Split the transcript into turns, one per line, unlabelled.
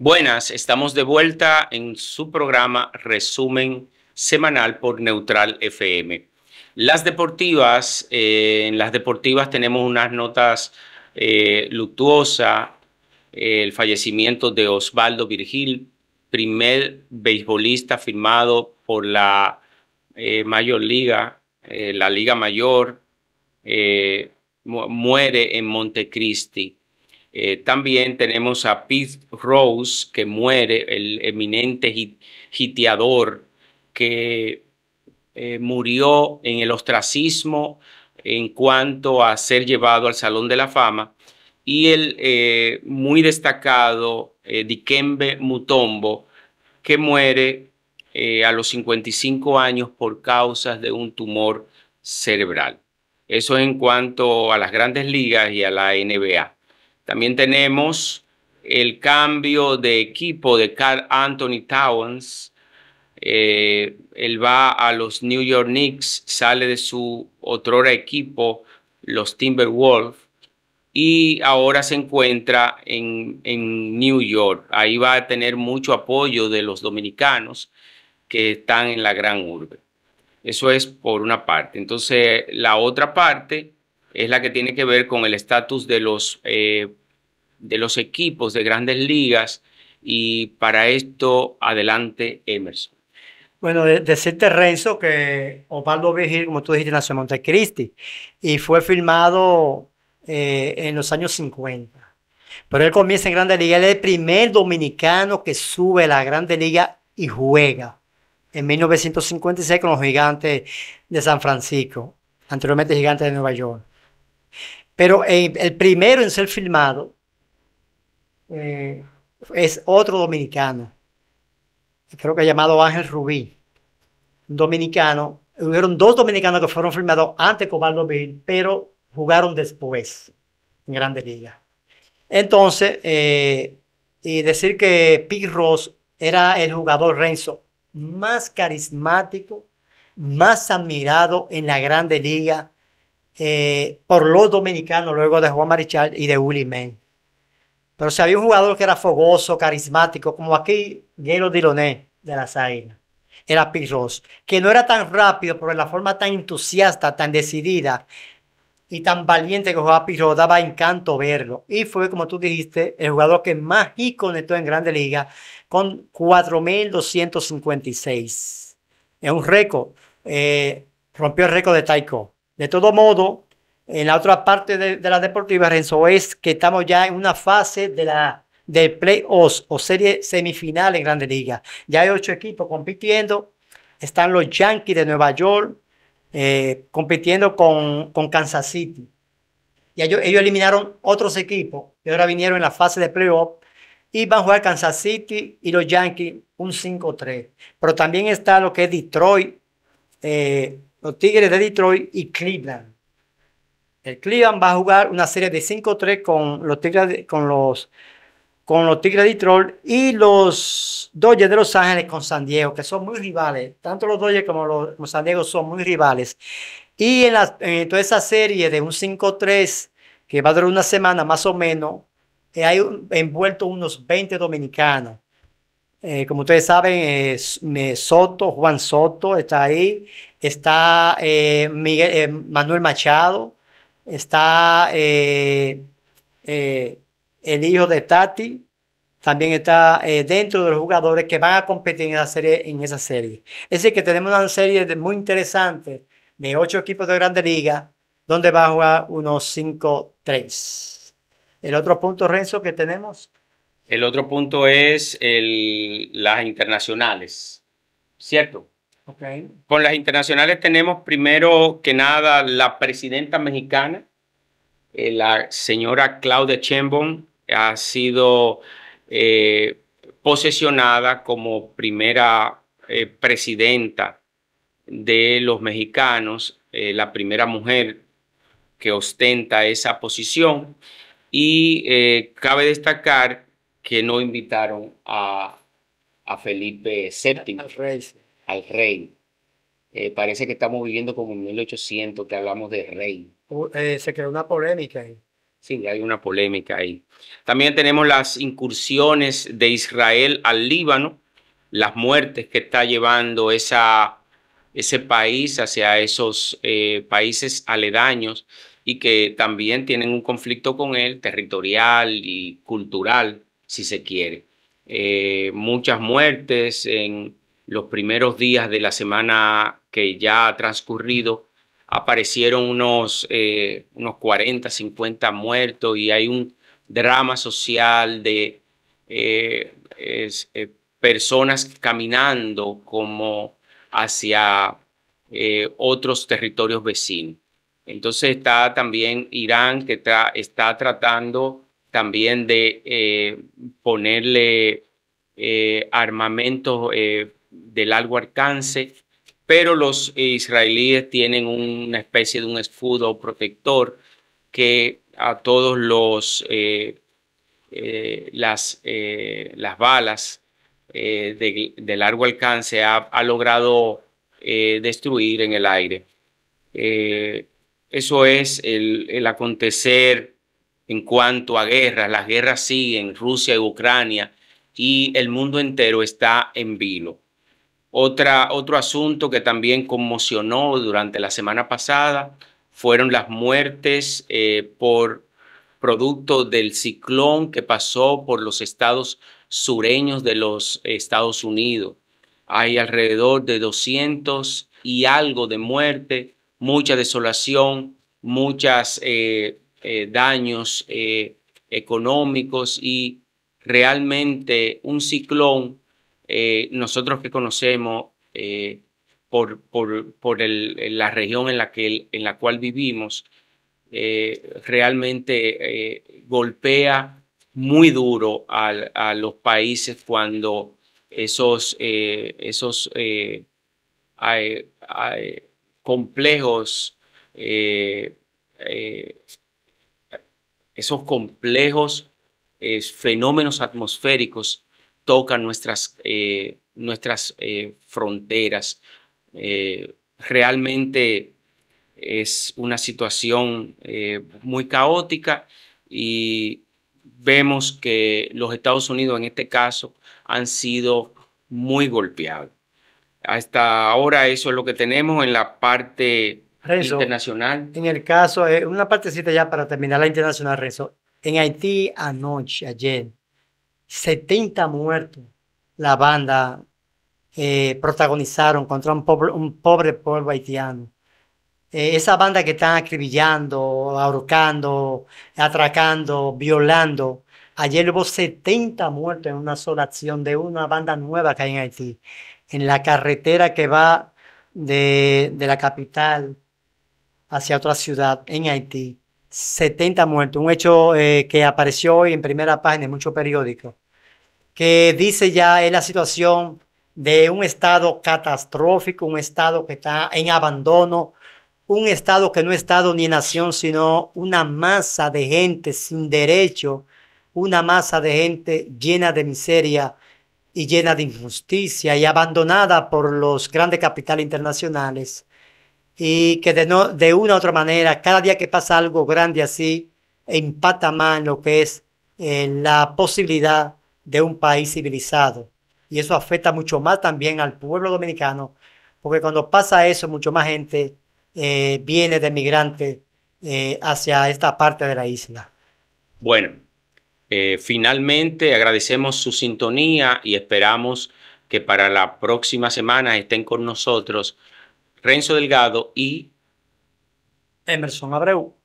Buenas, estamos de vuelta en su programa Resumen Semanal por Neutral FM. Las deportivas, eh, en las deportivas tenemos unas notas eh, luctuosas, eh, el fallecimiento de Osvaldo Virgil, primer beisbolista firmado por la eh, Mayor Liga, la Liga Mayor, muere en Montecristi. Eh, también tenemos a Pete Rose, que muere, el eminente hitiador, que eh, murió en el ostracismo en cuanto a ser llevado al Salón de la Fama, y el eh, muy destacado Dikembe Mutombo, que muere a los 55 años por causas de un tumor cerebral. Eso en cuanto a las grandes ligas y a la NBA. También tenemos el cambio de equipo de Carl Anthony Towns. Eh, él va a los New York Knicks, sale de su otro equipo, los Timberwolves, y ahora se encuentra en, en New York. Ahí va a tener mucho apoyo de los dominicanos que están en la gran urbe. Eso es por una parte. Entonces, la otra parte es la que tiene que ver con el estatus de, los, eh, de los equipos de grandes ligas y para esto adelante Emerson.
Bueno, decirte Renzo que Osvaldo Virgil, como tú dijiste, nació en Montecristi y fue filmado eh, en los años 50. Pero él comienza en Grandes Ligas, él es el primer dominicano que sube a la Grandes Liga y juega en 1956 con los gigantes de San Francisco, anteriormente gigantes de Nueva York. Pero eh, el primero en ser filmado eh, es otro dominicano, creo que llamado Ángel Rubí, dominicano. Hubieron dos dominicanos que fueron filmados antes de Cobaldo Bill, pero jugaron después en grande liga Entonces, eh, y decir que Pete Ross era el jugador Renzo más carismático, más admirado en la Grande Liga eh, por los dominicanos luego de Juan Marichal y de Willy Men. Pero si había un jugador que era fogoso, carismático, como aquí Gelo Diloné de la Sain era Pirros, que no era tan rápido, pero en la forma tan entusiasta, tan decidida y tan valiente que jugaba Pirros, daba encanto verlo. Y fue, como tú dijiste, el jugador que más y conectó en Grande Liga con 4.256. Es un récord. Eh, rompió el récord de Taiko de todo modo, en la otra parte de, la deportiva, Renzo, es que estamos ya en una fase de la de playoffs o serie semifinal en Grandes Ligas. Ya hay ocho equipos compitiendo. Están los Yankees de Nueva York eh, compitiendo con, con, Kansas City. Y ellos, ellos, eliminaron otros equipos y ahora vinieron en la fase de playoff y van a jugar Kansas City y los Yankees un 5-3. Pero también está lo que es Detroit, eh, los Tigres de Detroit y Cleveland. El Cleveland va a jugar una serie de 5-3 con los Tigres de, con los con los Tigres de Detroit y los Dodgers de Los Ángeles con San Diego, que son muy rivales. Tanto los Dodgers como los San Diego son muy rivales. Y en, toda esa serie de un 5-3 que va a durar una semana más o menos, eh, hay envuelto unos 20 dominicanos. Eh, como ustedes saben, eh, Soto, Juan Soto está ahí, está eh, eh, Manuel Machado, está eh, el hijo de Tati, también está dentro de los jugadores que van a competir en, serie, en esa serie. Es decir, que tenemos una serie muy interesante de ocho equipos de Grande Liga, donde va a jugar unos 5-3. El otro punto, Renzo, que tenemos.
El otro punto es las internacionales, ¿cierto? Con las internacionales tenemos primero que nada la presidenta mexicana, eh, la señora Claudia Chembon, ha sido eh, posesionada como primera eh, presidenta de los mexicanos, la primera mujer que ostenta esa posición. Y cabe destacar que no invitaron a, Felipe VII al rey. Eh, parece que estamos viviendo como en 1800, que hablamos de rey.
Eh, se creó una polémica ahí.
Sí, hay una polémica ahí. También tenemos las incursiones de Israel al Líbano, las muertes que está llevando esa, ese país hacia esos eh, países aledaños y que también tienen un conflicto con él, territorial y cultural, si se quiere. muchas muertes en los primeros días de la semana que ya ha transcurrido, aparecieron unos, eh, unos 40, 50 muertos y hay un drama social de eh, eh, personas caminando como hacia otros territorios vecinos. Entonces está también Irán que está tratando también de ponerle armamento de largo alcance, pero los israelíes tienen una especie de un escudo protector que a todos los eh, eh, las, eh, las balas de, largo alcance ha, logrado destruir en el aire. eso es el, el acontecer en cuanto a guerras. Las guerras siguen, Rusia y Ucrania, y el mundo entero está en vilo. Otra, otro asunto que también conmocionó durante la semana pasada fueron las muertes eh, por producto del ciclón que pasó por los estados sureños de los Estados Unidos. Hay alrededor de 200 y algo de muerte, mucha desolación, muchos eh, eh, daños económicos y realmente un ciclón eh, nosotros que conocemos eh, por, por, la región en la, que, en la cual vivimos, eh, realmente golpea muy duro a, los países cuando esos, esos complejos, esos complejos fenómenos atmosféricos toca nuestras, eh, nuestras eh, fronteras. Eh, realmente es una situación muy caótica y vemos que los Estados Unidos en este caso han sido muy golpeados. Hasta ahora eso es lo que tenemos en la parte
internacional. En el caso, una partecita ya para terminar la internacional, Rezo. En Haití anoche, ayer, 70 muertos la banda eh, protagonizaron contra un pobre, pueblo haitiano. Eh, esa banda que están acribillando, ahorcando, atracando, violando. Ayer hubo 70 muertos en una sola acción de una banda nueva que hay en Haití, en la carretera que va de la capital hacia otra ciudad en Haití. 70 muertos, un hecho eh, que apareció hoy en primera página en muchos periódicos, que dice ya en la situación de un estado catastrófico, un estado que está en abandono, un estado que no es estado ni nación, sino una masa de gente sin derecho, una masa de gente llena de miseria y llena de injusticia y abandonada por los grandes capitales internacionales y que de, no, de una u otra manera, cada día que pasa algo grande así, empata más en lo que es la posibilidad de un país civilizado. Y eso afecta mucho más también al pueblo dominicano, porque cuando pasa eso, mucho más gente eh, viene de migrante eh, hacia esta parte de la isla.
Bueno, eh, finalmente agradecemos su sintonía y esperamos que para la próxima semana estén con nosotros Renzo Delgado y
Emerson Abreu.